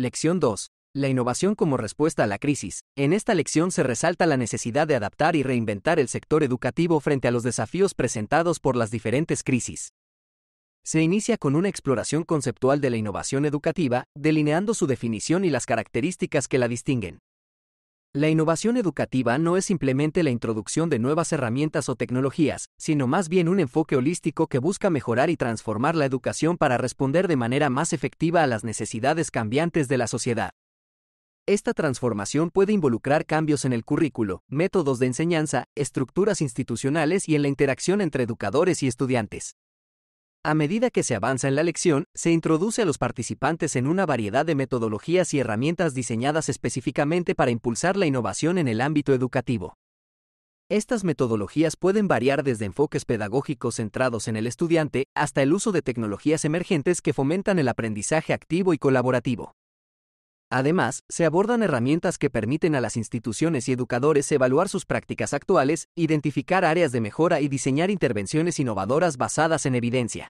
Lección 2. La innovación como respuesta a la crisis. En esta lección se resalta la necesidad de adaptar y reinventar el sector educativo frente a los desafíos presentados por las diferentes crisis. Se inicia con una exploración conceptual de la innovación educativa, delineando su definición y las características que la distinguen. La innovación educativa no es simplemente la introducción de nuevas herramientas o tecnologías, sino más bien un enfoque holístico que busca mejorar y transformar la educación para responder de manera más efectiva a las necesidades cambiantes de la sociedad. Esta transformación puede involucrar cambios en el currículo, métodos de enseñanza, estructuras institucionales y en la interacción entre educadores y estudiantes. A medida que se avanza en la lección, se introduce a los participantes en una variedad de metodologías y herramientas diseñadas específicamente para impulsar la innovación en el ámbito educativo. Estas metodologías pueden variar desde enfoques pedagógicos centrados en el estudiante hasta el uso de tecnologías emergentes que fomentan el aprendizaje activo y colaborativo. Además, se abordan herramientas que permiten a las instituciones y educadores evaluar sus prácticas actuales, identificar áreas de mejora y diseñar intervenciones innovadoras basadas en evidencia.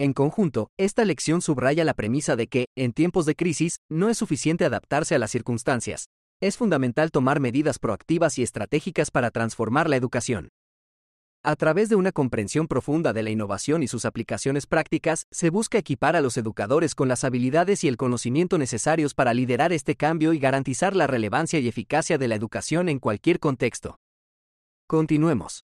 En conjunto, esta lección subraya la premisa de que, en tiempos de crisis, no es suficiente adaptarse a las circunstancias. Es fundamental tomar medidas proactivas y estratégicas para transformar la educación. A través de una comprensión profunda de la innovación y sus aplicaciones prácticas, se busca equipar a los educadores con las habilidades y el conocimiento necesarios para liderar este cambio y garantizar la relevancia y eficacia de la educación en cualquier contexto. Continuemos.